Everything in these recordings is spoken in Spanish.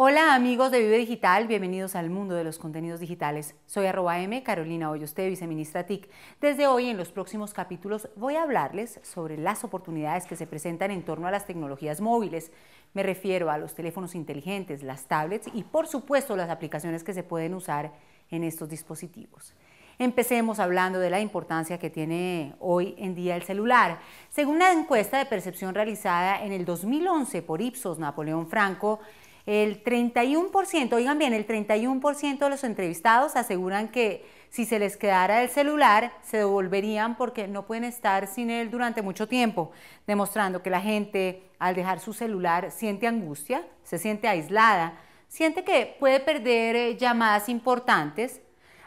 Hola amigos de Vive Digital, bienvenidos al mundo de los contenidos digitales. Soy arroba M, Carolina Hoyoste, viceministra TIC. Desde hoy en los próximos capítulos voy a hablarles sobre las oportunidades que se presentan en torno a las tecnologías móviles. Me refiero a los teléfonos inteligentes, las tablets y por supuesto las aplicaciones que se pueden usar en estos dispositivos. Empecemos hablando de la importancia que tiene hoy en día el celular. Según una encuesta de percepción realizada en el 2011 por Ipsos Napoleón Franco, el 31%, oigan bien, el 31% de los entrevistados aseguran que si se les quedara el celular, se devolverían porque no pueden estar sin él durante mucho tiempo, demostrando que la gente al dejar su celular siente angustia, se siente aislada, siente que puede perder eh, llamadas importantes,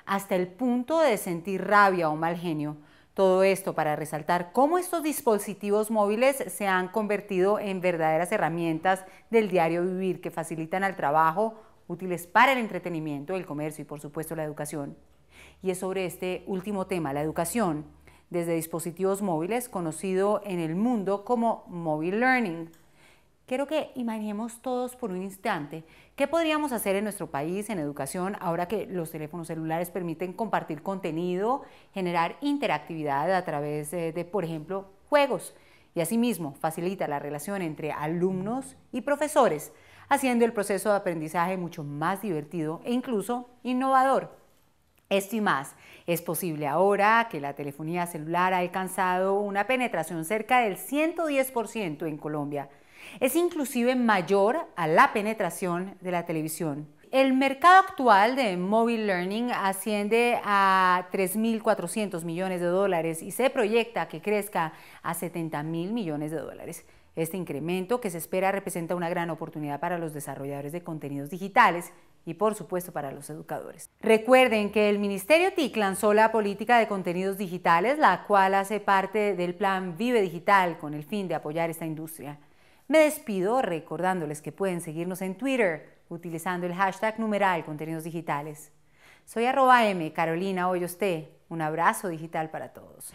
hasta el punto de sentir rabia o mal genio. Todo esto para resaltar cómo estos dispositivos móviles se han convertido en verdaderas herramientas del diario vivir que facilitan al trabajo, útiles para el entretenimiento, el comercio y por supuesto la educación. Y es sobre este último tema, la educación, desde dispositivos móviles, conocido en el mundo como Mobile Learning quiero que imaginemos todos por un instante qué podríamos hacer en nuestro país en educación ahora que los teléfonos celulares permiten compartir contenido, generar interactividad a través eh, de, por ejemplo, juegos y asimismo facilita la relación entre alumnos y profesores, haciendo el proceso de aprendizaje mucho más divertido e incluso innovador. Esto y más es posible ahora que la telefonía celular ha alcanzado una penetración cerca del 110% en Colombia es inclusive mayor a la penetración de la televisión. El mercado actual de mobile learning asciende a 3.400 millones de dólares y se proyecta que crezca a 70.000 millones de dólares. Este incremento que se espera representa una gran oportunidad para los desarrolladores de contenidos digitales y por supuesto para los educadores. Recuerden que el Ministerio TIC lanzó la política de contenidos digitales, la cual hace parte del plan Vive Digital con el fin de apoyar esta industria. Me despido recordándoles que pueden seguirnos en Twitter utilizando el hashtag numeral contenidos digitales. Soy arroba M, Carolina Hoyos Un abrazo digital para todos.